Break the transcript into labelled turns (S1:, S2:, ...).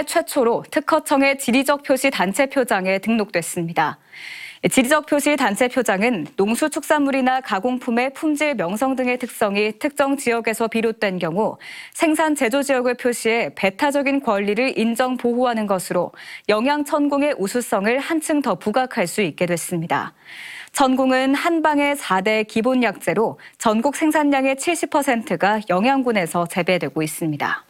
S1: 사태 최초로 특허청의 지리적 표시 단체 표장에 등록됐습니다. 지리적 표시 단체 표장은 농수축산물이나 가공품의 품질 명성 등의 특성이 특정 지역에서 비롯된 경우 생산 제조 지역을 표시해 배타적인 권리를 인정 보호하는 것으로 영양 천공의 우수성을 한층 더 부각할 수 있게 됐습니다. 천공은 한방의 4대 기본 약재로 전국 생산량의 70%가 영양군에서 재배되고 있습니다.